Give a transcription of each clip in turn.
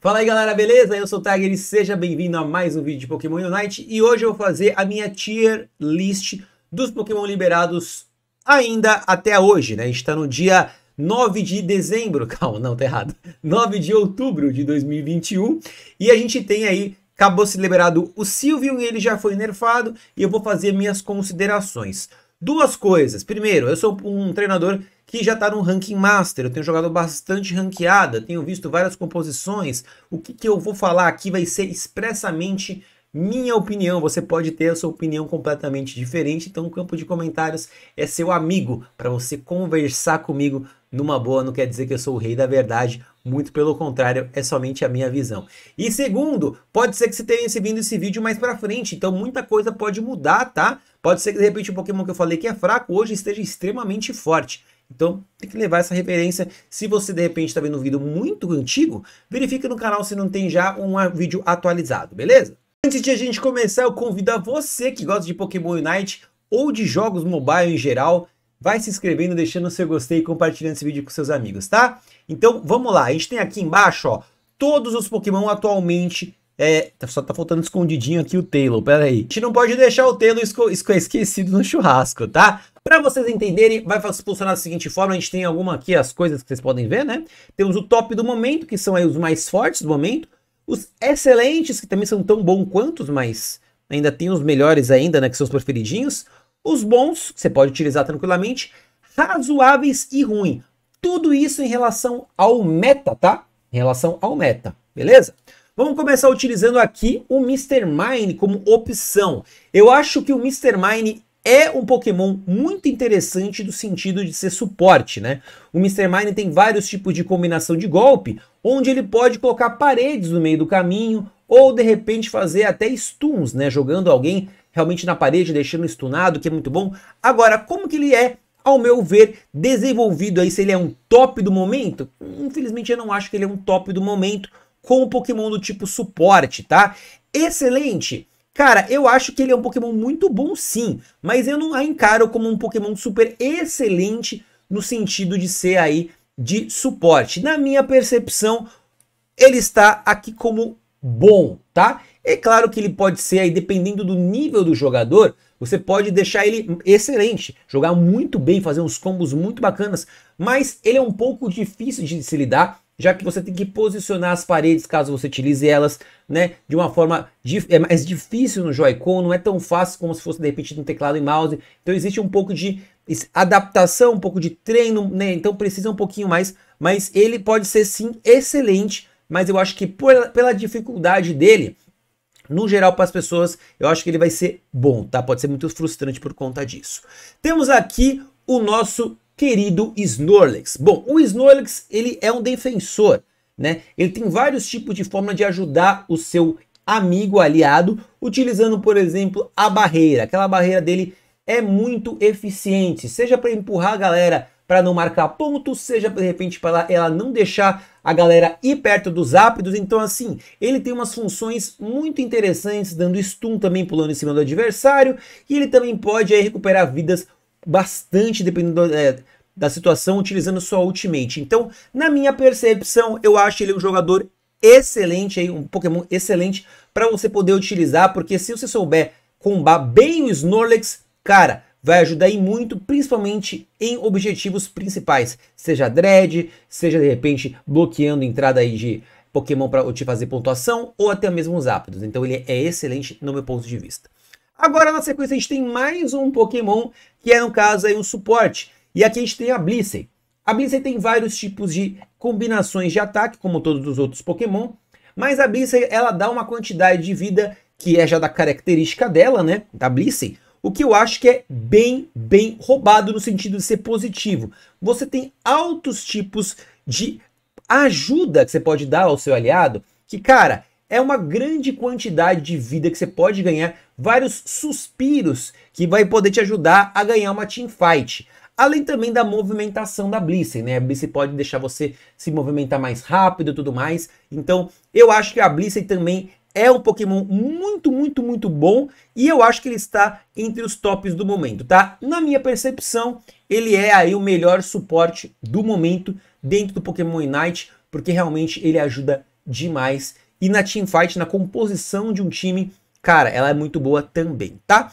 Fala aí galera, beleza? Eu sou o Tiger e seja bem-vindo a mais um vídeo de Pokémon Unite e hoje eu vou fazer a minha tier list dos Pokémon liberados ainda até hoje, né? A gente tá no dia 9 de dezembro, calma, não, tá errado, 9 de outubro de 2021 e a gente tem aí acabou se liberado o Silvio e ele já foi nerfado e eu vou fazer minhas considerações. Duas coisas. Primeiro, eu sou um treinador que já está no ranking master. Eu tenho jogado bastante ranqueada, tenho visto várias composições. O que, que eu vou falar aqui vai ser expressamente minha opinião. Você pode ter a sua opinião completamente diferente, então o campo de comentários é seu amigo para você conversar comigo numa boa. Não quer dizer que eu sou o rei da verdade, muito pelo contrário, é somente a minha visão. E segundo, pode ser que você tenha exibindo esse vídeo mais para frente, então muita coisa pode mudar, tá? Pode ser que de repente o Pokémon que eu falei que é fraco hoje esteja extremamente forte. Então, tem que levar essa referência. Se você, de repente, está vendo um vídeo muito antigo, verifique no canal se não tem já um vídeo atualizado, beleza? Antes de a gente começar, eu convido a você que gosta de Pokémon Unite ou de jogos mobile em geral, vai se inscrevendo, deixando o seu gostei e compartilhando esse vídeo com seus amigos, tá? Então, vamos lá. A gente tem aqui embaixo, ó, todos os Pokémon atualmente é, tá só tá faltando escondidinho aqui o Taylor, pera aí. A gente não pode deixar o Taylor esquecido no churrasco, tá? Para vocês entenderem, vai funcionar da seguinte forma, a gente tem alguma aqui as coisas que vocês podem ver, né? Temos o top do momento, que são aí os mais fortes do momento, os excelentes, que também são tão bons quanto, mas ainda tem os melhores ainda, né, que são os preferidinhos, os bons, que você pode utilizar tranquilamente, razoáveis e ruim. Tudo isso em relação ao meta, tá? Em relação ao meta, beleza? Vamos começar utilizando aqui o Mr. Mine como opção. Eu acho que o Mr. Mine é um Pokémon muito interessante do sentido de ser suporte, né? O Mr. Mine tem vários tipos de combinação de golpe, onde ele pode colocar paredes no meio do caminho, ou de repente fazer até stuns, né? Jogando alguém realmente na parede, deixando stunado, que é muito bom. Agora, como que ele é, ao meu ver, desenvolvido aí? Se ele é um top do momento? Infelizmente eu não acho que ele é um top do momento, com um Pokémon do tipo suporte, tá? Excelente! Cara, eu acho que ele é um Pokémon muito bom sim, mas eu não a encaro como um Pokémon super excelente no sentido de ser aí de suporte. Na minha percepção, ele está aqui como bom, tá? É claro que ele pode ser aí, dependendo do nível do jogador, você pode deixar ele excelente, jogar muito bem, fazer uns combos muito bacanas, mas ele é um pouco difícil de se lidar já que você tem que posicionar as paredes caso você utilize elas, né, de uma forma é mais difícil no Joy-Con, não é tão fácil como se fosse de repente no teclado e mouse. Então existe um pouco de adaptação, um pouco de treino, né? Então precisa um pouquinho mais, mas ele pode ser sim excelente, mas eu acho que por, pela dificuldade dele, no geral para as pessoas, eu acho que ele vai ser bom, tá? Pode ser muito frustrante por conta disso. Temos aqui o nosso querido Snorlax. Bom, o Snorlax ele é um defensor, né? Ele tem vários tipos de forma de ajudar o seu amigo aliado, utilizando, por exemplo, a barreira. Aquela barreira dele é muito eficiente, seja para empurrar a galera para não marcar ponto, seja de repente para ela não deixar a galera ir perto dos ápidos. Então, assim, ele tem umas funções muito interessantes, dando stun também pulando em cima do adversário, e ele também pode aí, recuperar vidas bastante dependendo é, da situação, utilizando sua ultimate. Então, na minha percepção, eu acho ele um jogador excelente, aí, um Pokémon excelente para você poder utilizar, porque se você souber combar bem o Snorlax, cara, vai ajudar em muito, principalmente em objetivos principais, seja dread, seja de repente bloqueando entrada aí de Pokémon para te fazer pontuação ou até mesmo os ápidos. Então ele é excelente no meu ponto de vista. Agora na sequência a gente tem mais um Pokémon, que é no caso aí um suporte. E aqui a gente tem a Blissey. A Blissey tem vários tipos de combinações de ataque, como todos os outros Pokémon. Mas a Blissey, ela dá uma quantidade de vida que é já da característica dela, né? Da Blissey. O que eu acho que é bem, bem roubado no sentido de ser positivo. Você tem altos tipos de ajuda que você pode dar ao seu aliado. Que, cara, é uma grande quantidade de vida que você pode ganhar, vários suspiros que vai poder te ajudar a ganhar uma teamfight. Além também da movimentação da Blissey, né? A Blissey pode deixar você se movimentar mais rápido e tudo mais. Então, eu acho que a Blissey também é um Pokémon muito, muito, muito bom e eu acho que ele está entre os tops do momento, tá? Na minha percepção, ele é aí o melhor suporte do momento dentro do Pokémon Unite, porque realmente ele ajuda demais e na teamfight, na composição de um time, cara, ela é muito boa também, tá?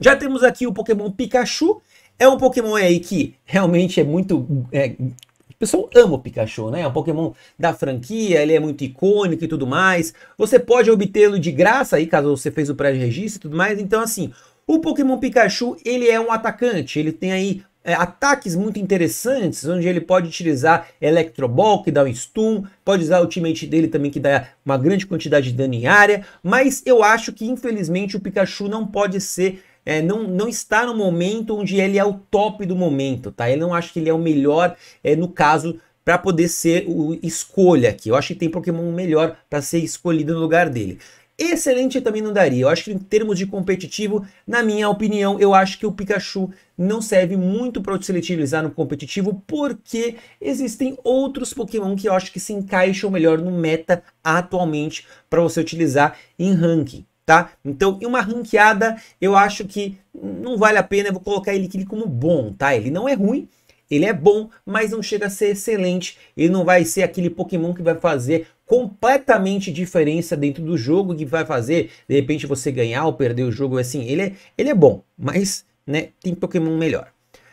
Já temos aqui o Pokémon Pikachu. É um Pokémon aí que realmente é muito. É, o pessoal ama o Pikachu, né? É um Pokémon da franquia, ele é muito icônico e tudo mais. Você pode obtê-lo de graça aí, caso você fez o pré-registro e tudo mais. Então, assim, o Pokémon Pikachu, ele é um atacante, ele tem aí é, ataques muito interessantes, onde ele pode utilizar Electroball, que dá um stun, pode usar o ultimate dele também, que dá uma grande quantidade de dano em área, mas eu acho que, infelizmente, o Pikachu não pode ser... É, não, não está no momento onde ele é o top do momento, tá? Eu não acho que ele é o melhor, é, no caso, para poder ser o escolha aqui. Eu acho que tem Pokémon melhor para ser escolhido no lugar dele. Excelente também não daria. Eu acho que em termos de competitivo, na minha opinião, eu acho que o Pikachu não serve muito para se utilizar no competitivo, porque existem outros Pokémon que eu acho que se encaixam melhor no meta atualmente para você utilizar em ranking. Tá? Então, em uma ranqueada, eu acho que não vale a pena, eu vou colocar ele aqui como bom, tá? Ele não é ruim, ele é bom, mas não chega a ser excelente. Ele não vai ser aquele Pokémon que vai fazer completamente diferença dentro do jogo que vai fazer, de repente, você ganhar ou perder o jogo. Assim, ele é, ele é bom, mas né, tem Pokémon melhor.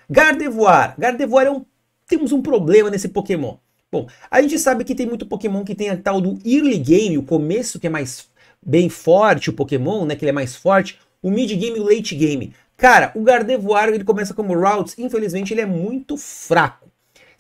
Gardevoir. Gardevoir é um. Temos um problema nesse Pokémon. Bom, a gente sabe que tem muito Pokémon que tem a tal do early game, o começo que é mais bem forte o Pokémon, né? Que ele é mais forte. O mid game e o late game. Cara, o Gardevoir ele começa como Routes, infelizmente ele é muito fraco.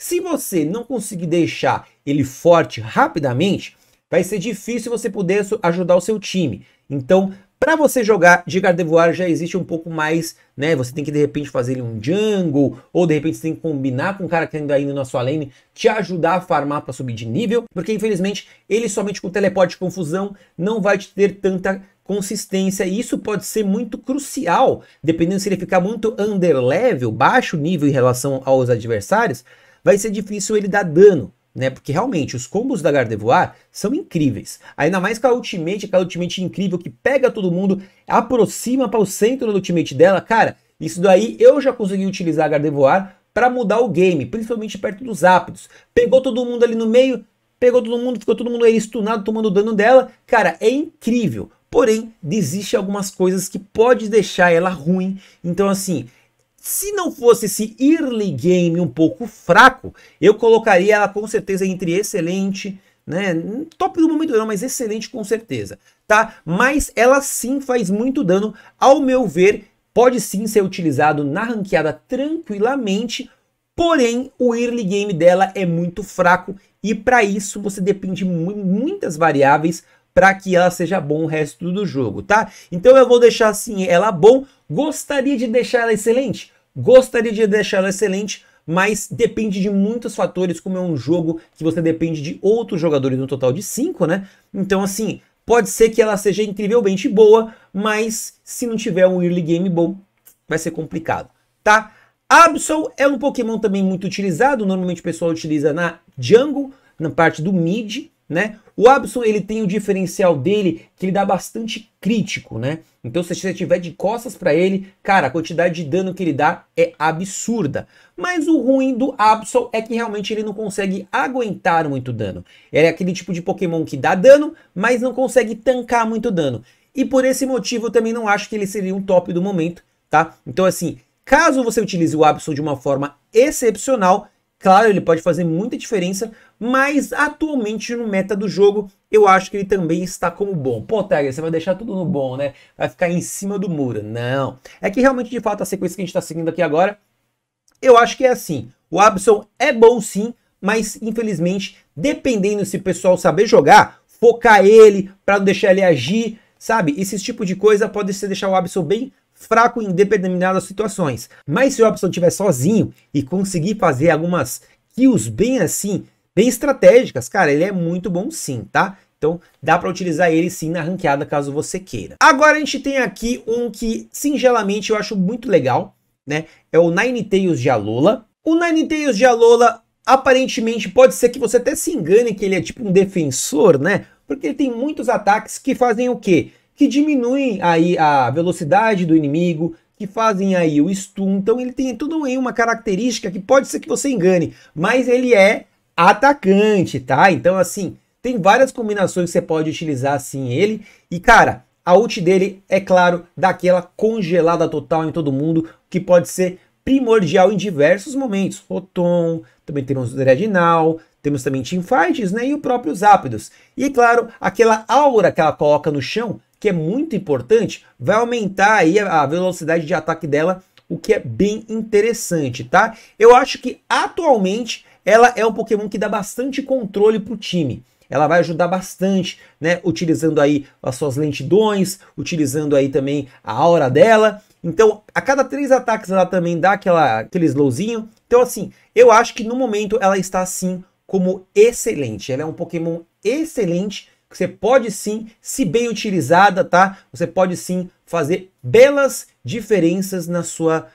Se você não conseguir deixar ele forte rapidamente, vai ser difícil você poder ajudar o seu time. Então, para você jogar de Gardevoir já existe um pouco mais, né? Você tem que de repente fazer ele um jungle, ou de repente você tem que combinar com o cara que ainda indo na sua lane, te ajudar a farmar para subir de nível, porque infelizmente ele somente com teleporte e confusão não vai te ter tanta consistência, e isso pode ser muito crucial, dependendo se ele ficar muito under level, baixo nível em relação aos adversários, vai ser difícil ele dar dano, né? Porque realmente os combos da Gardevoir são incríveis. Ainda mais com a Ultimate, aquela Ultimate incrível que pega todo mundo, aproxima para o centro da Ultimate dela. Cara, isso daí eu já consegui utilizar a Gardevoir para mudar o game, principalmente perto dos ápidos. Pegou todo mundo ali no meio, pegou todo mundo, ficou todo mundo aí stunado, tomando dano dela. Cara, é incrível. Porém, desiste algumas coisas que pode deixar ela ruim. Então, assim, se não fosse esse early game um pouco fraco, eu colocaria ela com certeza entre excelente, né? Top do momento não, mas excelente com certeza, tá? Mas ela sim faz muito dano, ao meu ver, pode sim ser utilizado na ranqueada tranquilamente, porém o early game dela é muito fraco e para isso você depende de muitas variáveis para que ela seja bom o resto do jogo, tá? Então eu vou deixar assim ela bom, Gostaria de deixá-la excelente? Gostaria de deixá-la excelente, mas depende de muitos fatores, como é um jogo que você depende de outros jogadores, no total de 5, né? Então, assim, pode ser que ela seja incrivelmente boa, mas se não tiver um early game bom, vai ser complicado, tá? Absol é um Pokémon também muito utilizado, normalmente o pessoal utiliza na jungle, na parte do mid, né? O Abson ele tem o diferencial dele que ele dá bastante crítico, né? Então se você tiver de costas para ele, cara, a quantidade de dano que ele dá é absurda. Mas o ruim do Absol é que realmente ele não consegue aguentar muito dano. Ele é aquele tipo de Pokémon que dá dano, mas não consegue tancar muito dano. E por esse motivo eu também não acho que ele seria um top do momento, tá? Então assim, caso você utilize o Absol de uma forma excepcional, Claro, ele pode fazer muita diferença, mas atualmente no meta do jogo, eu acho que ele também está como bom. Pô, Tiger, você vai deixar tudo no bom, né? Vai ficar em cima do muro. Não. É que realmente, de fato, a sequência que a gente está seguindo aqui agora, eu acho que é assim. O Abson é bom sim, mas infelizmente, dependendo se o pessoal saber jogar, focar ele, para não deixar ele agir, sabe? Esse tipo de coisa pode ser deixar o Abson bem fraco em determinadas situações. Mas se o Robson estiver sozinho e conseguir fazer algumas kills bem assim, bem estratégicas, cara, ele é muito bom sim, tá? Então dá para utilizar ele sim na ranqueada caso você queira. Agora a gente tem aqui um que singelamente eu acho muito legal, né? É o Tails de Alola. O Tails de Alola aparentemente pode ser que você até se engane que ele é tipo um defensor, né? Porque ele tem muitos ataques que fazem o quê? que diminuem aí a velocidade do inimigo, que fazem aí o stun. Então ele tem tudo aí uma característica que pode ser que você engane, mas ele é atacante, tá? Então assim, tem várias combinações que você pode utilizar assim ele. E cara, a ult dele é claro daquela congelada total em todo mundo, que pode ser primordial em diversos momentos. Rotom, também temos Dreadnought, temos também teamfights, né? E o próprios Zapdos. E é claro, aquela aura que ela coloca no chão que é muito importante, vai aumentar aí a velocidade de ataque dela, o que é bem interessante, tá? Eu acho que atualmente ela é um Pokémon que dá bastante controle pro time. Ela vai ajudar bastante, né? Utilizando aí as suas lentidões, utilizando aí também a aura dela. Então, a cada três ataques ela também dá aquela, aquele slowzinho. Então, assim, eu acho que no momento ela está assim como excelente. Ela é um Pokémon excelente que você pode sim, se bem utilizada, tá? Você pode sim fazer belas diferenças na sua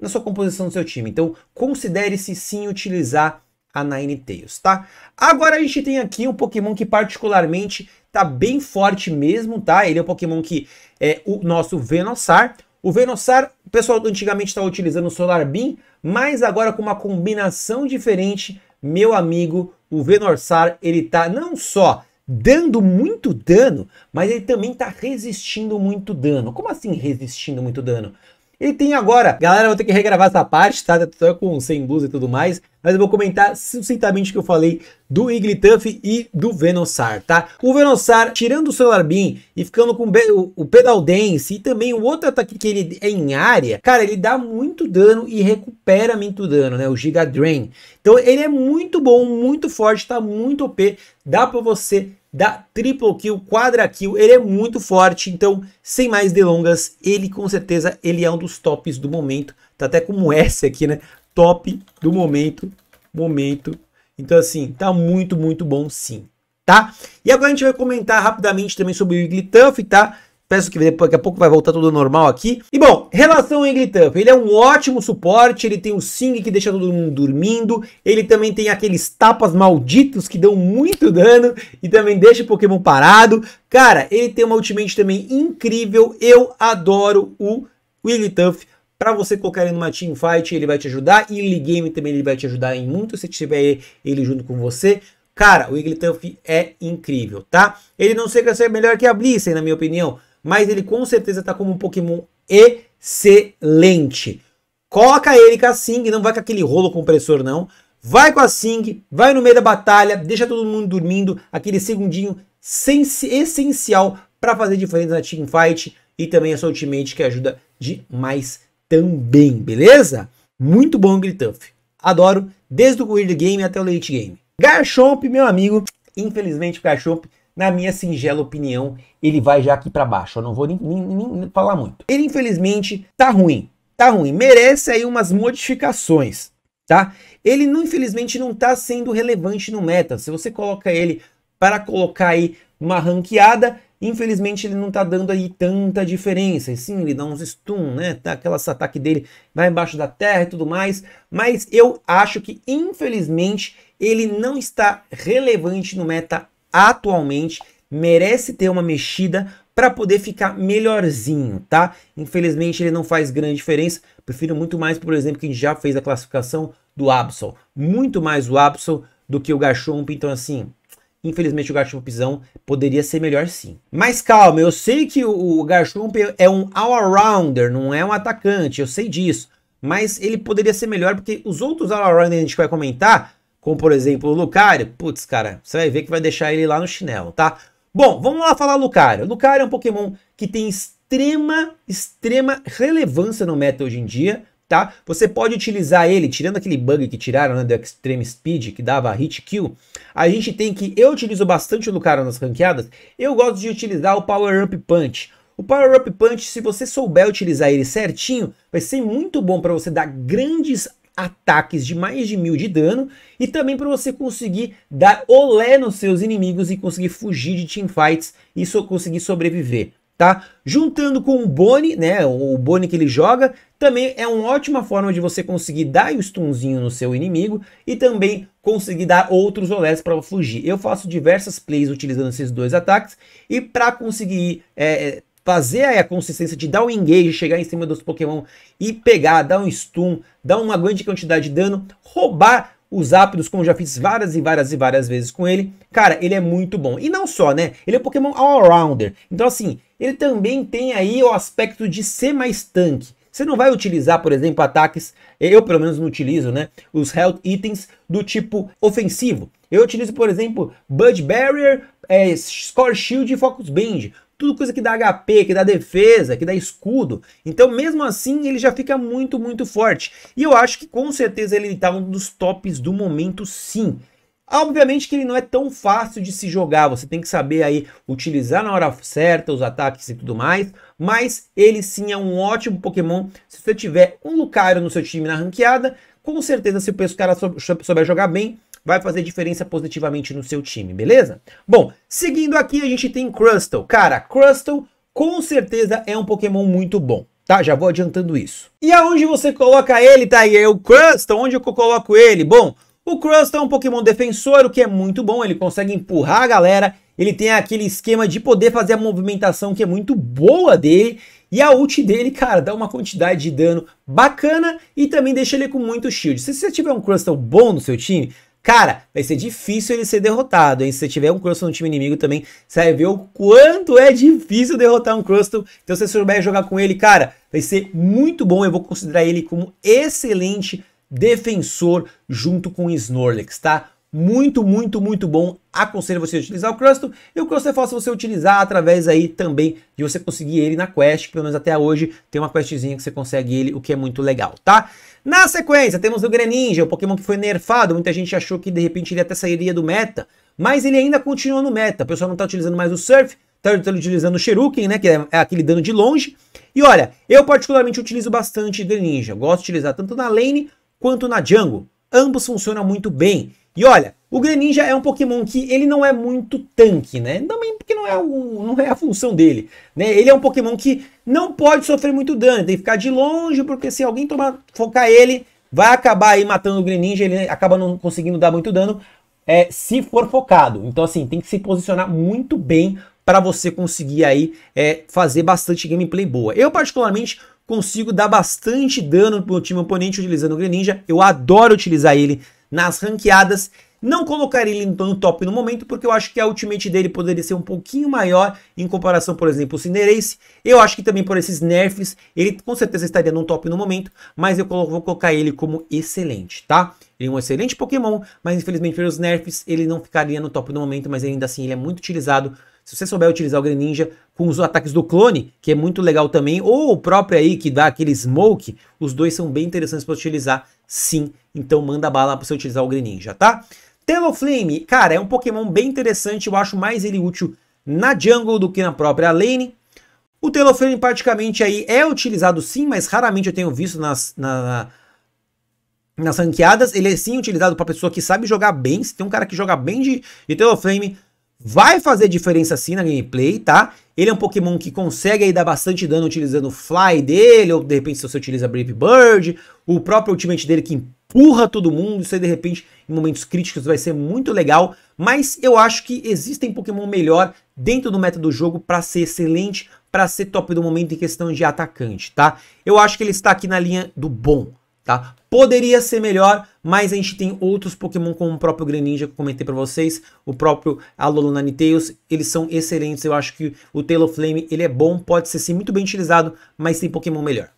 na sua composição do seu time. Então, considere-se sim utilizar a Nine Tails, tá? Agora a gente tem aqui um Pokémon que particularmente tá bem forte mesmo, tá? Ele é um Pokémon que é o nosso Venossar. O Venossar, o pessoal antigamente estava utilizando o Solar Beam, mas agora com uma combinação diferente, meu amigo, o Venossar, ele tá não só dando muito dano, mas ele também está resistindo muito dano. Como assim resistindo muito dano? Ele tem agora, galera, eu vou ter que regravar essa parte, tá? Tô com sem blusa e tudo mais, mas eu vou comentar sucintamente o que eu falei do Igglytuff e do Venossar, tá? O Venossar, tirando o Solar Beam e ficando com o Pedal Dance e também o outro ataque que ele é em área, cara, ele dá muito dano e recupera muito dano, né? O Giga Drain. Então ele é muito bom, muito forte, tá muito OP, dá pra você da triple kill, quadra kill, ele é muito forte, então sem mais delongas, ele com certeza ele é um dos tops do momento, tá até como S aqui, né? Top do momento, momento. Então assim, tá muito, muito bom sim, tá? E agora a gente vai comentar rapidamente também sobre o Wigglytuff, tá? Peço que daqui a pouco vai voltar tudo normal aqui. E bom, relação ao Englitamp, ele é um ótimo suporte, ele tem o Sing que deixa todo mundo dormindo, ele também tem aqueles tapas malditos que dão muito dano e também deixa o Pokémon parado. Cara, ele tem uma ultimate também incrível, eu adoro o Wigglytuff para você colocar ele numa team fight, ele vai te ajudar. E early game também ele vai te ajudar em muito se tiver ele junto com você. Cara, o Wigglytuff é incrível, tá? Ele não sei se é melhor que a Blissey, na minha opinião mas ele com certeza tá como um Pokémon excelente. Coloca ele com a Sing, não vai com aquele rolo compressor não. Vai com a Sing, vai no meio da batalha, deixa todo mundo dormindo, aquele segundinho essencial para fazer diferença na team fight e também a sua ultimate que ajuda demais também, beleza? Muito bom o Grituff. Adoro, desde o early game até o late game. Garchomp, meu amigo, infelizmente o Garchomp na minha singela opinião, ele vai já aqui para baixo. Eu não vou nem, nem, nem, falar muito. Ele, infelizmente, tá ruim. Tá ruim. Merece aí umas modificações, tá? Ele, não, infelizmente, não tá sendo relevante no meta. Se você coloca ele para colocar aí uma ranqueada, Infelizmente ele não tá dando aí tanta diferença. E sim, ele dá uns stun, né? Tá aquela ataque dele vai embaixo da terra e tudo mais, mas eu acho que infelizmente ele não está relevante no meta atualmente merece ter uma mexida para poder ficar melhorzinho, tá? Infelizmente ele não faz grande diferença. Prefiro muito mais, por exemplo, quem já fez a classificação do Absol. Muito mais o Absol do que o Gachump. Então, assim, infelizmente o Gachumpzão poderia ser melhor sim. Mas calma, eu sei que o, o Gachump é um all-arounder, não é um atacante, eu sei disso. Mas ele poderia ser melhor porque os outros all-arounders que a gente vai comentar como por exemplo o Lucario, putz, cara, você vai ver que vai deixar ele lá no chinelo, tá? Bom, vamos lá falar Lucario. Lucario é um Pokémon que tem extrema, extrema relevância no meta hoje em dia, tá? Você pode utilizar ele, tirando aquele bug que tiraram né, do Extreme Speed, que dava hit kill. A gente tem que, eu utilizo bastante o Lucario nas ranqueadas, eu gosto de utilizar o Power Up Punch. O Power Up Punch, se você souber utilizar ele certinho, vai ser muito bom para você dar grandes ataques de mais de mil de dano e também para você conseguir dar olé nos seus inimigos e conseguir fugir de teamfights e só conseguir sobreviver. Tá? Juntando com o Bone, né, o Bone que ele joga, também é uma ótima forma de você conseguir dar o stunzinho no seu inimigo e também conseguir dar outros olés para fugir. Eu faço diversas plays utilizando esses dois ataques e para conseguir é, é fazer a consistência de dar um engage, chegar em cima dos Pokémon e pegar, dar um stun, dar uma grande quantidade de dano, roubar os ápidos como já fiz várias e várias e várias vezes com ele. Cara, ele é muito bom. E não só, né? Ele é um Pokémon all-rounder. Então, assim, ele também tem aí o aspecto de ser mais tanque. Você não vai utilizar, por exemplo, ataques, eu pelo menos não utilizo, né? Os health itens do tipo ofensivo. Eu utilizo, por exemplo, Bud Barrier, é, eh, Score Shield e Focus Band tudo coisa que dá HP, que dá defesa, que dá escudo. Então, mesmo assim, ele já fica muito, muito forte. E eu acho que com certeza ele está um dos tops do momento, sim. Obviamente que ele não é tão fácil de se jogar, você tem que saber aí utilizar na hora certa os ataques e tudo mais, mas ele sim é um ótimo Pokémon. Se você tiver um Lucario no seu time na ranqueada, com certeza se o cara souber jogar bem, vai fazer diferença positivamente no seu time, beleza? Bom, seguindo aqui a gente tem Crustle. Cara, Crustle com certeza é um Pokémon muito bom. Tá, já vou adiantando isso. E aonde você coloca ele, tá aí? É o Crustle, onde eu coloco ele? Bom, o Crustle é um Pokémon defensor, o que é muito bom, ele consegue empurrar a galera, ele tem aquele esquema de poder fazer a movimentação que é muito boa dele, e a ult dele, cara, dá uma quantidade de dano bacana e também deixa ele com muito shield. Se você tiver um Crustle bom no seu time, Cara, vai ser difícil ele ser derrotado, hein? Se você tiver um Crustle no time inimigo também, você vai ver o quanto é difícil derrotar um Crustle. Então, se você souber jogar com ele, cara, vai ser muito bom. Eu vou considerar ele como excelente defensor junto com o Snorlax, tá? Muito, muito, muito bom. Aconselho você a utilizar o Crustle. E o Crustle é fácil você utilizar através aí também de você conseguir ele na quest. Pelo menos até hoje tem uma questzinha que você consegue ele, o que é muito legal, tá? Na sequência, temos o Greninja, o Pokémon que foi nerfado. Muita gente achou que de repente ele até sairia do meta, mas ele ainda continua no meta. O pessoal não está utilizando mais o Surf, está utilizando o Shuriken, né, que é, é aquele dano de longe. E olha, eu particularmente utilizo bastante Greninja. Gosto de utilizar tanto na lane quanto na jungle. Ambos funcionam muito bem. E olha, o Greninja é um Pokémon que ele não é muito tanque, né? Também porque não é, o, não é a função dele, né? Ele é um Pokémon que não pode sofrer muito dano, tem que ficar de longe, porque se alguém tomar, focar ele, vai acabar aí matando o Greninja, ele acaba não conseguindo dar muito dano, é, se for focado. Então assim, tem que se posicionar muito bem para você conseguir aí é, fazer bastante gameplay boa. Eu particularmente consigo dar bastante dano pro time oponente utilizando o Greninja, eu adoro utilizar ele nas ranqueadas não colocaria ele no top no momento, porque eu acho que a ultimate dele poderia ser um pouquinho maior em comparação, por exemplo, o Cinderace. Eu acho que também por esses nerfs, ele com certeza estaria no top no momento, mas eu vou colocar ele como excelente, tá? Ele é um excelente Pokémon, mas infelizmente pelos nerfs ele não ficaria no top no momento, mas ainda assim ele é muito utilizado. Se você souber utilizar o Greninja com os ataques do clone, que é muito legal também, ou o próprio aí que dá aquele smoke, os dois são bem interessantes para utilizar, sim. Então manda bala para você utilizar o Greninja, tá? Teloflame, cara, é um Pokémon bem interessante, eu acho mais ele útil na jungle do que na própria lane. O Teloflame praticamente aí é utilizado sim, mas raramente eu tenho visto nas, na, nas ranqueadas. Ele é sim utilizado para pessoa que sabe jogar bem. Se tem um cara que joga bem de, de Teloflame, vai fazer diferença sim na gameplay, tá? Ele é um Pokémon que consegue aí dar bastante dano utilizando o Fly dele, ou de repente se você utiliza Brave Bird, o próprio ultimate dele que empurra todo mundo. Isso aí, de repente, em momentos críticos, vai ser muito legal. Mas eu acho que existem Pokémon melhor dentro do meta do jogo para ser excelente, para ser top do momento em questão de atacante, tá? Eu acho que ele está aqui na linha do bom, tá? Poderia ser melhor, mas a gente tem outros Pokémon como o próprio Greninja que eu comentei para vocês, o próprio Alolan Ninetales, eles são excelentes, eu acho que o Flame ele é bom, pode ser sim muito bem utilizado, mas tem Pokémon melhor.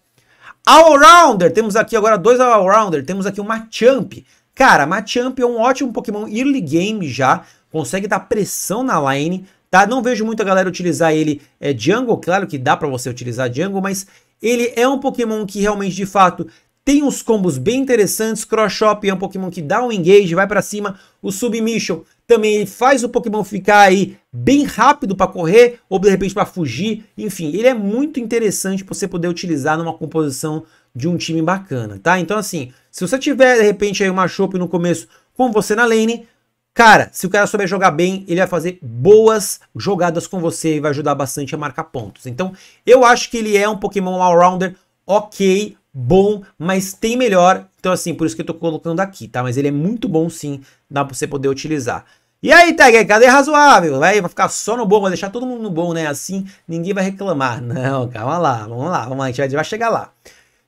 All-rounder, temos aqui agora dois all-rounder, temos aqui o Machamp. Cara, Machamp é um ótimo Pokémon early game já, consegue dar pressão na line, tá? Não vejo muita galera utilizar ele é, jungle, claro que dá para você utilizar jungle, mas ele é um Pokémon que realmente, de fato, tem uns combos bem interessantes, Cross Shop é um Pokémon que dá um engage, vai para cima, o Submission também ele faz o Pokémon ficar aí bem rápido para correr ou de repente para fugir. Enfim, ele é muito interessante para você poder utilizar numa composição de um time bacana, tá? Então assim, se você tiver de repente aí uma chope no começo com você na lane, cara, se o cara souber jogar bem, ele vai fazer boas jogadas com você e vai ajudar bastante a marcar pontos. Então, eu acho que ele é um Pokémon all-rounder OK, bom, mas tem melhor. Então, assim, por isso que eu tô colocando aqui, tá? Mas ele é muito bom sim, dá para você poder utilizar. E aí, Tag, cadê razoável? Vai, ficar só no bom, vai deixar todo mundo no bom, né? Assim ninguém vai reclamar. Não, calma lá, vamos lá, vamos lá, a gente vai chegar lá.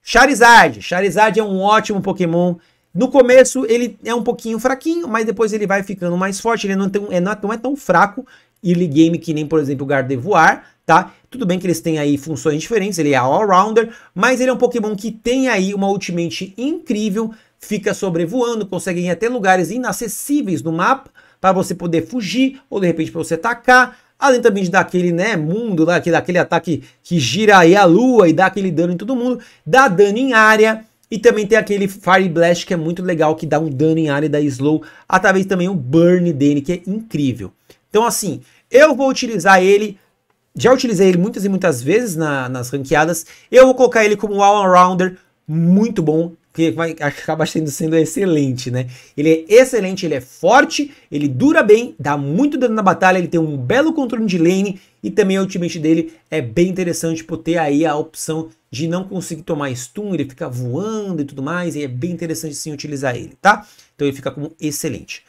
Charizard. Charizard é um ótimo Pokémon. No começo ele é um pouquinho fraquinho, mas depois ele vai ficando mais forte. Ele não, é, é, é, não é tão fraco early game que nem, por exemplo, o Gardevoir, tá? Tudo bem que eles têm aí funções diferentes, ele é all-rounder, mas ele é um Pokémon que tem aí uma ultimate incrível, fica sobrevoando, consegue ir até lugares inacessíveis no mapa, para você poder fugir ou de repente para você atacar. Além também de dar aquele né, mundo, né, daquele ataque que gira aí a lua e dá aquele dano em todo mundo, dá dano em área. E também tem aquele Fire Blast que é muito legal, que dá um dano em área da slow, através também o burn dele, que é incrível. Então assim, eu vou utilizar ele, já utilizei ele muitas e muitas vezes na, nas ranqueadas, eu vou colocar ele como all-rounder muito bom, que vai, acaba sendo, sendo excelente, né? Ele é excelente, ele é forte, ele dura bem, dá muito dano na batalha, ele tem um belo controle de lane e também o ultimate dele é bem interessante por ter aí a opção de não conseguir tomar stun, ele fica voando e tudo mais, e é bem interessante sim utilizar ele, tá? Então ele fica como excelente.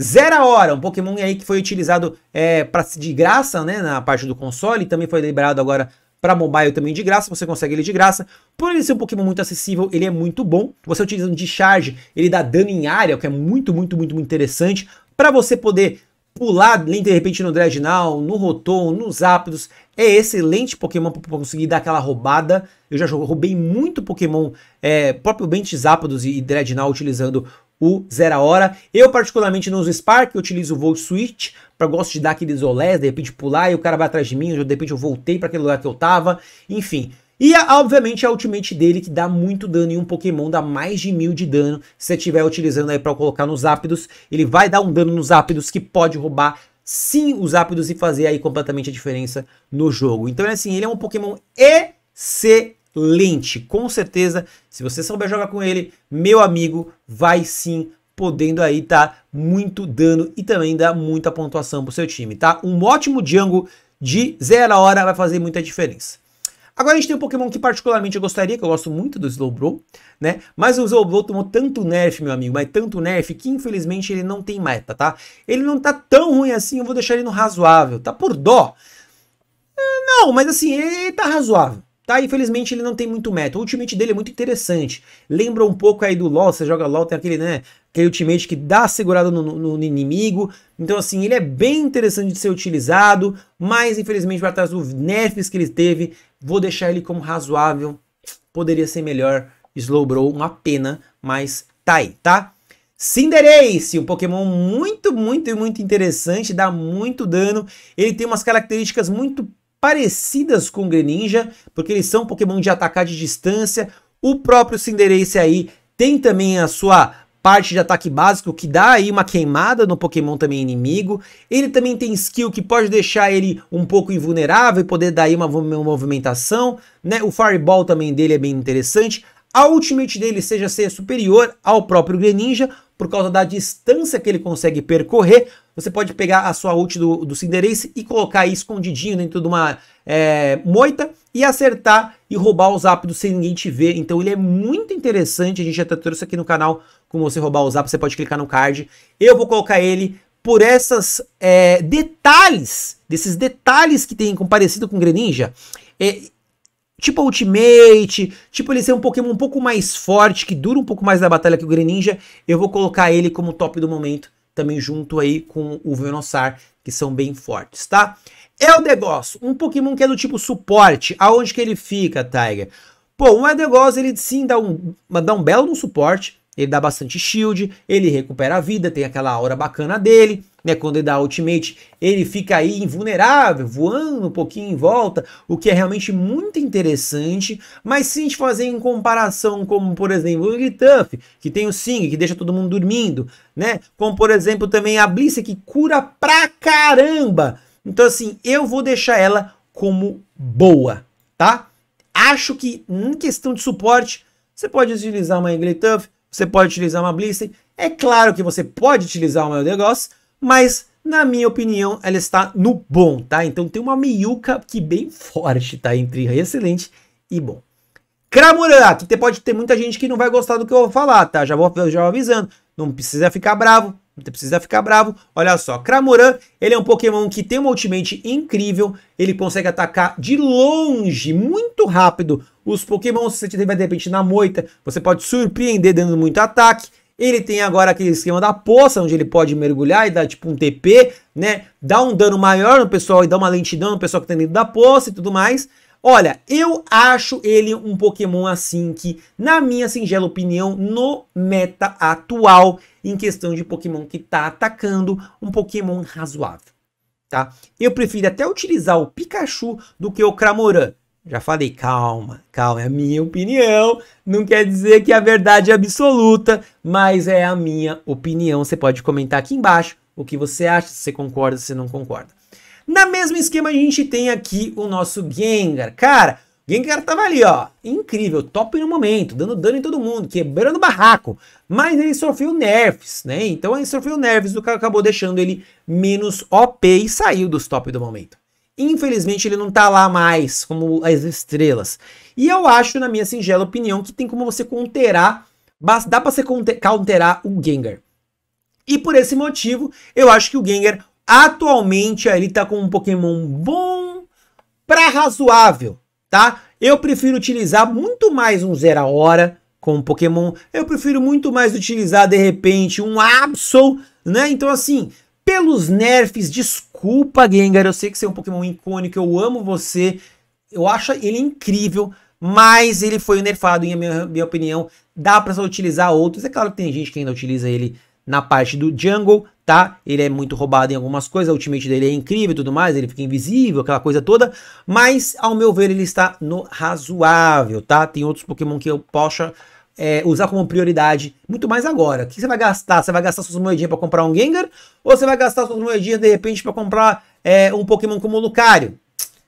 Zera Hora, um Pokémon aí que foi utilizado é, pra, de graça né, na parte do console, e também foi liberado agora para mobile também de graça, você consegue ele de graça. Por ele ser um Pokémon muito acessível, ele é muito bom. Você utilizando de charge, ele dá dano em área, o que é muito, muito, muito, muito interessante. Para você poder pular de repente no Dreadnought, no Rotom, nos Zapdos. É excelente Pokémon para conseguir dar aquela roubada. Eu já roubei muito Pokémon, é, próprio Zapdos e Dreadnought utilizando o Zera Hora. Eu particularmente não uso Spark, eu utilizo o Volt Switch, para gosto de dar aqueles olés, de repente pular e o cara vai atrás de mim, de repente eu voltei para aquele lugar que eu tava, enfim. E obviamente a ultimate dele que dá muito dano e um Pokémon, dá mais de mil de dano. Se você estiver utilizando aí para colocar nos ápidos, ele vai dar um dano nos ápidos que pode roubar sim os ápidos e fazer aí completamente a diferença no jogo. Então é assim, ele é um Pokémon excelente Lente, Com certeza, se você souber jogar com ele, meu amigo, vai sim podendo aí tá muito dano e também dar muita pontuação pro seu time, tá? Um ótimo jungle de zero a hora vai fazer muita diferença. Agora a gente tem um Pokémon que particularmente eu gostaria, que eu gosto muito do Slowbro, né? Mas o Slowbro tomou tanto nerf, meu amigo, mas tanto nerf, que infelizmente ele não tem meta, tá? Ele não tá tão ruim assim, eu vou deixar ele no razoável, tá por dó. Não, mas assim, ele tá razoável. Tá, infelizmente ele não tem muito meta. O ultimate dele é muito interessante. Lembra um pouco aí do LoL, você joga LoL, tem aquele, né, aquele ultimate que dá segurada no, no, no, inimigo. Então, assim, ele é bem interessante de ser utilizado, mas infelizmente por atrás dos nerfs que ele teve. Vou deixar ele como razoável. Poderia ser melhor. Slow uma pena, mas tá aí, tá? Cinderace, um Pokémon muito, muito, muito interessante, dá muito dano. Ele tem umas características muito parecidas com Greninja, porque eles são Pokémon de atacar de distância. O próprio Cinderace aí tem também a sua parte de ataque básico que dá aí uma queimada no Pokémon também inimigo. Ele também tem skill que pode deixar ele um pouco invulnerável e poder dar aí uma movimentação, né? O Fireball também dele é bem interessante. A ultimate dele seja ser superior ao próprio Greninja por causa da distância que ele consegue percorrer, você pode pegar a sua ult do, do Cinderace e colocar aí escondidinho dentro de uma é, moita e acertar e roubar o zap do sem ninguém te ver. Então ele é muito interessante, a gente já trouxe aqui no canal como você roubar o zap, você pode clicar no card. Eu vou colocar ele por essas é, detalhes, desses detalhes que tem comparecido com o Greninja, é, tipo Ultimate, tipo ele ser um Pokémon um pouco mais forte, que dura um pouco mais da batalha que o Greninja, eu vou colocar ele como top do momento também junto aí com o Venossar, que são bem fortes, tá? É o negócio, um Pokémon que é do tipo suporte, aonde que ele fica, Tiger? Pô, o Eldegoss, ele sim dá um, dá um belo no suporte, ele dá bastante shield, ele recupera a vida, tem aquela aura bacana dele, né, quando ele dá ultimate, ele fica aí invulnerável, voando um pouquinho em volta, o que é realmente muito interessante, mas se a gente fazer em comparação como, por exemplo, o Lituff, que tem o Sing, que deixa todo mundo dormindo, né, como, por exemplo, também a Blissa, que cura pra caramba, então assim, eu vou deixar ela como boa, tá? Acho que em questão de suporte, você pode utilizar uma Inglaterra, você pode utilizar uma Blister, é claro que você pode utilizar uma negócio mas na minha opinião ela está no bom, tá? Então tem uma miuca que bem forte, tá? Entre excelente e bom. Cramorã, que pode ter muita gente que não vai gostar do que eu vou falar, tá? Já vou, já vou avisando, não precisa ficar bravo, não precisa ficar bravo. Olha só, Cramorã, ele é um Pokémon que tem um ultimate incrível. Ele consegue atacar de longe, muito rápido, os Pokémon. Se você tiver de repente na moita, você pode surpreender dando muito ataque. Ele tem agora aquele esquema da poça, onde ele pode mergulhar e dar tipo um TP, né? Dá um dano maior no pessoal e dá uma lentidão no pessoal que tá dentro da poça e tudo mais. Olha, eu acho ele um Pokémon assim que, na minha singela opinião, no meta atual, em questão de Pokémon que tá atacando, um Pokémon razoável, tá? Eu prefiro até utilizar o Pikachu do que o Cramoran. Já falei, calma, calma, é a minha opinião. Não quer dizer que é a verdade é absoluta, mas é a minha opinião. Você pode comentar aqui embaixo o que você acha, se você concorda, se você não concorda. Na mesma esquema, a gente tem aqui o nosso Gengar. Cara, o Gengar tava ali, ó, incrível, top no momento, dando dano em todo mundo, quebrando barraco. Mas ele sofreu nerfs, né? Então ele sofreu nerfs, o que acabou deixando ele menos OP e saiu dos top do momento. Infelizmente, ele não tá lá mais como as estrelas. E eu acho, na minha singela opinião, que tem como você counterar. Dá pra você counterar o Gengar. E por esse motivo, eu acho que o Gengar atualmente ele tá com um Pokémon bom pra razoável, tá? Eu prefiro utilizar muito mais um Zera Hora com um Pokémon. Eu prefiro muito mais utilizar, de repente, um Absol, né? Então, assim, pelos nerfs, desculpa Gengar, eu sei que você é um Pokémon icônico, eu amo você, eu acho ele incrível, mas ele foi nerfado, em minha, minha opinião, dá para só utilizar outros, é claro que tem gente que ainda utiliza ele na parte do jungle, tá? Ele é muito roubado em algumas coisas, A ultimate dele é incrível e tudo mais, ele fica invisível, aquela coisa toda, mas ao meu ver ele está no razoável, tá? Tem outros Pokémon que eu poxa é, usar como prioridade, muito mais agora. O que você vai gastar? Você vai gastar suas moedinhas para comprar um Gengar? Ou você vai gastar suas moedinhas, de repente, para comprar é, um Pokémon como o Lucario?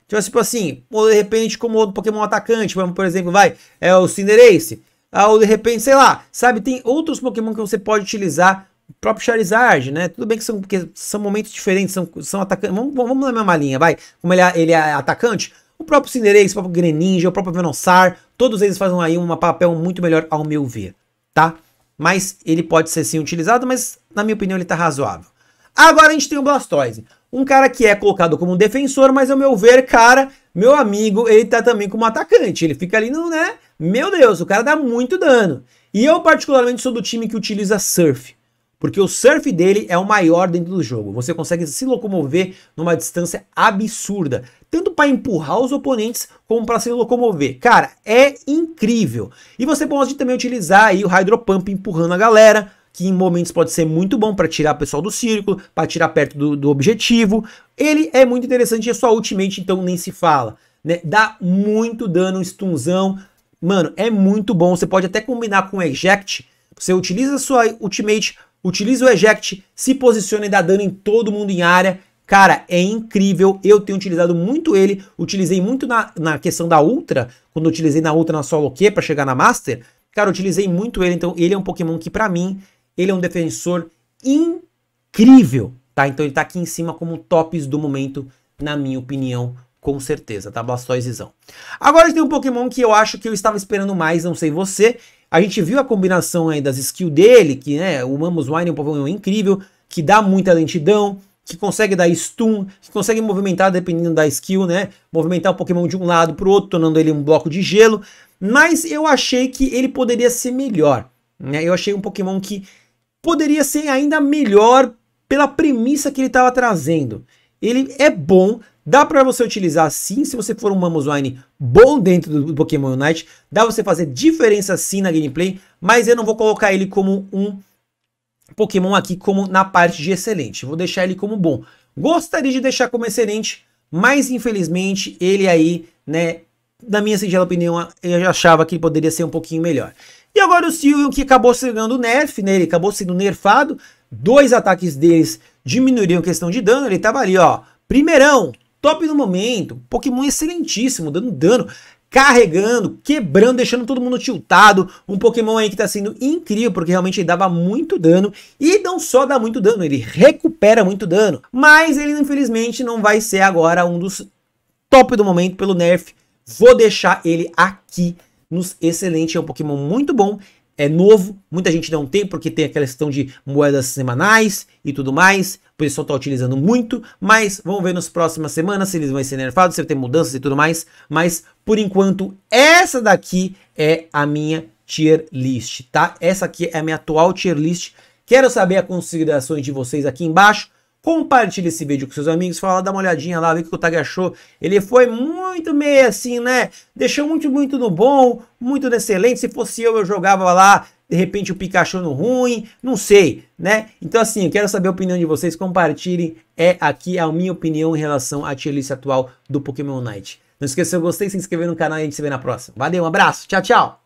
Então, é tipo assim, ou de repente, como outro Pokémon atacante, por exemplo, vai, é o Cinderace. Ah, ou de repente, sei lá, sabe, tem outros Pokémon que você pode utilizar o próprio Charizard, né? Tudo bem que são, porque são momentos diferentes, são, são atacantes. Vamos, vamos na mesma linha, vai. Como ele é, ele é atacante, o próprio Cinderace, o próprio Greninja, o próprio Venossar, todos eles fazem aí um papel muito melhor ao meu ver, tá? Mas ele pode ser sim utilizado, mas na minha opinião ele tá razoável. Agora a gente tem o Blastoise. Um cara que é colocado como um defensor, mas ao meu ver, cara, meu amigo, ele tá também como atacante. Ele fica ali no, né? Meu Deus, o cara dá muito dano. E eu particularmente sou do time que utiliza Surf porque o surf dele é o maior dentro do jogo. Você consegue se locomover numa distância absurda, tanto para empurrar os oponentes como para se locomover. Cara, é incrível. E você pode também utilizar aí o Pump empurrando a galera, que em momentos pode ser muito bom para tirar o pessoal do círculo, para tirar perto do, do, objetivo. Ele é muito interessante e a é sua ultimate então nem se fala. Né? Dá muito dano, stunzão. Mano, é muito bom. Você pode até combinar com o Eject. Você utiliza a sua ultimate Utiliza o eject, se posiciona e dá dano em todo mundo em área. Cara, é incrível. Eu tenho utilizado muito ele. Utilizei muito na, na questão da Ultra, quando utilizei na Ultra na Solo Q para chegar na Master. Cara, utilizei muito ele. Então, ele é um Pokémon que, para mim, ele é um defensor incrível. Tá? Então, ele tá aqui em cima como tops do momento, na minha opinião. Com certeza, tá? Blastoisezão. Agora tem um Pokémon que eu acho que eu estava esperando mais, não sei você. A gente viu a combinação aí das skills dele, que né, o Mamos Wine é um Pokémon incrível, que dá muita lentidão, que consegue dar stun, que consegue movimentar dependendo da skill, né? Movimentar o Pokémon de um lado para o outro, tornando ele um bloco de gelo. Mas eu achei que ele poderia ser melhor. Né? Eu achei um Pokémon que poderia ser ainda melhor pela premissa que ele estava trazendo. Ele é bom, Dá para você utilizar sim, se você for um Mamoswine bom dentro do Pokémon Unite, dá pra você fazer diferença sim na gameplay, mas eu não vou colocar ele como um Pokémon aqui como na parte de excelente, vou deixar ele como bom. Gostaria de deixar como excelente, mas infelizmente ele aí, né, na minha singela opinião, eu achava que poderia ser um pouquinho melhor. E agora o Silvio que acabou sendo nerf, né, ele acabou sendo nerfado, dois ataques deles diminuiriam questão de dano, ele tava ali ó, primeirão, Top do momento, Pokémon excelentíssimo, dando dano, carregando, quebrando, deixando todo mundo tiltado. Um Pokémon aí que tá sendo incrível, porque realmente ele dava muito dano. E não só dá muito dano, ele recupera muito dano. Mas ele, infelizmente, não vai ser agora um dos top do momento pelo nerf. Vou deixar ele aqui nos excelentes. É um Pokémon muito bom é novo, muita gente não tem porque tem aquela questão de moedas semanais e tudo mais, o pessoal está utilizando muito, mas vamos ver nas próximas semanas se eles vão ser nerfados, se vai ter mudanças e tudo mais, mas por enquanto essa daqui é a minha tier list, tá? Essa aqui é a minha atual tier list, quero saber as considerações de vocês aqui embaixo, Compartilhe esse vídeo com seus amigos, fala, dá uma olhadinha lá, vê o que o Tag achou. Ele foi muito meio assim, né? Deixou muito, muito no bom, muito no excelente. Se fosse eu, eu jogava lá, de repente o Pikachu no ruim, não sei, né? Então assim, eu quero saber a opinião de vocês, compartilhem. É aqui a minha opinião em relação à tier list atual do Pokémon Night. Não esqueça o gostei, se inscrever no canal e a gente se vê na próxima. Valeu, um abraço, tchau, tchau!